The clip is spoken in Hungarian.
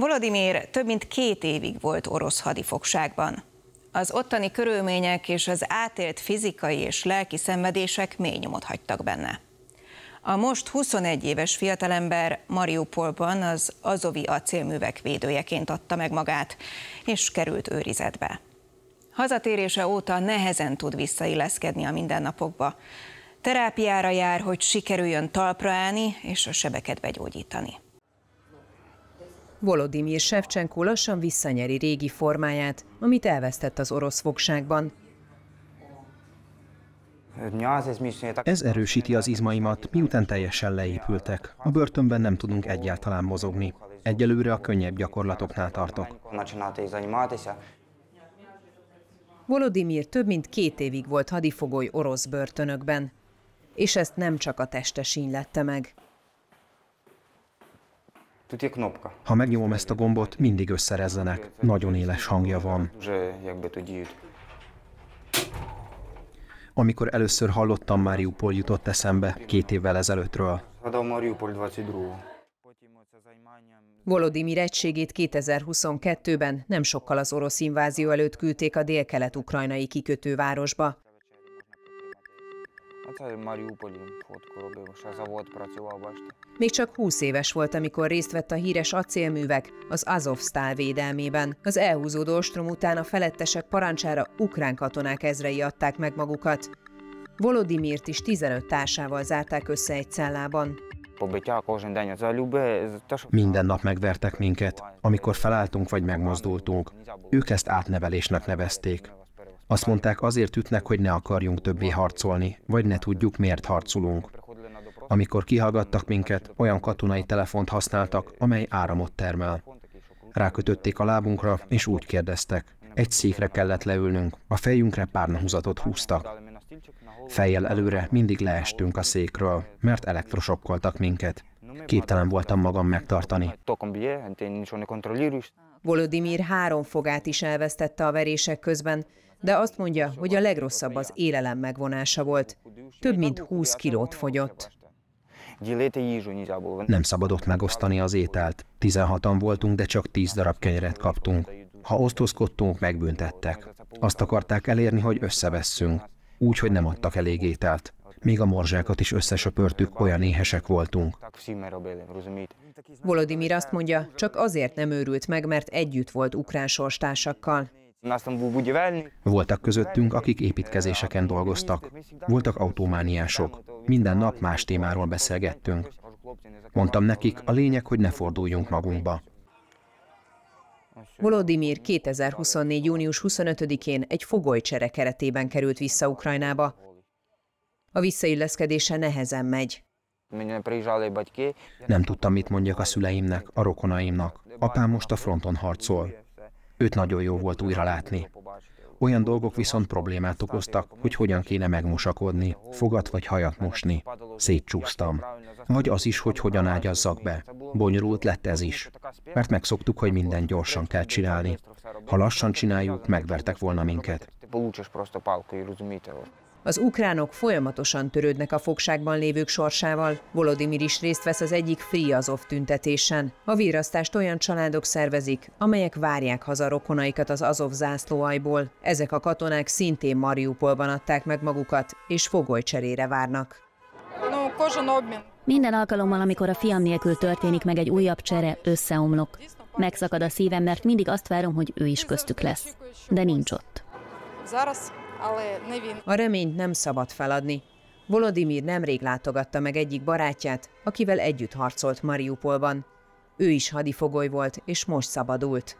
Volodymyr több mint két évig volt orosz hadifogságban. Az ottani körülmények és az átélt fizikai és lelki szenvedések mély nyomot hagytak benne. A most 21 éves fiatalember Mariupolban az azovi acélművek védőjeként adta meg magát, és került őrizetbe. Hazatérése óta nehezen tud visszailleszkedni a mindennapokba. Terápiára jár, hogy sikerüljön talpra állni és a sebeket begyógyítani. Volodymyr Shevchenko lassan visszanyeri régi formáját, amit elvesztett az orosz fogságban. Ez erősíti az izmaimat, miután teljesen leépültek. A börtönben nem tudunk egyáltalán mozogni. Egyelőre a könnyebb gyakorlatoknál tartok. Volodymyr több mint két évig volt hadifogoly orosz börtönökben, és ezt nem csak a teste sínylette meg. Ha megnyomom ezt a gombot, mindig összerezzenek. Nagyon éles hangja van. Amikor először hallottam, Mariupol jutott eszembe két évvel ezelőttről. Volodymyr egységét 2022-ben nem sokkal az orosz invázió előtt küldték a délkelet-ukrajnai kikötővárosba. Hát Még csak 20 éves volt, amikor részt vett a híres acélművek az Azovsztál védelmében. Az elhúzódó ostrom után a felettesek parancsára ukrán katonák ezrei adták meg magukat. Volodimirt is 15 társával zárták össze egy cellában. Minden nap megvertek minket, amikor felálltunk vagy megmozdultunk. Ők ezt átnevelésnek nevezték. Azt mondták, azért ütnek, hogy ne akarjunk többé harcolni, vagy ne tudjuk, miért harcolunk. Amikor kihallgattak minket, olyan katonai telefont használtak, amely áramot termel. Rákötötték a lábunkra, és úgy kérdeztek. Egy székre kellett leülnünk, a fejünkre párnahuzatot húztak. Fejjel előre mindig leestünk a székről, mert elektrosokkoltak minket. Képtelen voltam magam megtartani. Volodymyr három fogát is elvesztette a verések közben, de azt mondja, hogy a legrosszabb az élelem megvonása volt. Több mint 20 kilót fogyott. Nem szabadott megosztani az ételt. 16-an voltunk, de csak 10 darab kenyeret kaptunk. Ha osztozkodtunk, megbüntettek. Azt akarták elérni, hogy összevesszünk. Úgy, hogy nem adtak elég ételt. Még a morzsákat is összesöpörtük, olyan éhesek voltunk. Volodymyr azt mondja, csak azért nem őrült meg, mert együtt volt ukrán sorstársakkal. Voltak közöttünk, akik építkezéseken dolgoztak. Voltak autómániások. Minden nap más témáról beszélgettünk. Mondtam nekik, a lényeg, hogy ne forduljunk magunkba. Volodymyr 2024. június 25-én egy fogolycsere keretében került vissza Ukrajnába. A visszailleszkedése nehezen megy. Nem tudtam, mit mondjak a szüleimnek, a rokonaimnak. Apám most a fronton harcol. Őt nagyon jó volt újra látni. Olyan dolgok viszont problémát okoztak, hogy hogyan kéne megmosakodni, fogat vagy hajat mosni. Szétcsúsztam. Vagy az is, hogy hogyan ágyazzak be. Bonyolult lett ez is. Mert megszoktuk, hogy minden gyorsan kell csinálni. Ha lassan csináljuk, megvertek volna minket. Az ukránok folyamatosan törődnek a fogságban lévők sorsával. Volodymyr is részt vesz az egyik Friazov tüntetésen. A vírasztást olyan családok szervezik, amelyek várják haza rokonaikat az Azov zászlóajból. Ezek a katonák szintén Mariupolban adták meg magukat, és cserére várnak. Minden alkalommal, amikor a fiam nélkül történik meg egy újabb csere, összeomlok. Megszakad a szívem, mert mindig azt várom, hogy ő is köztük lesz. De nincs ott. A reményt nem szabad feladni. Volodymyr nemrég látogatta meg egyik barátját, akivel együtt harcolt Mariupolban. Ő is hadifogoly volt, és most szabadult.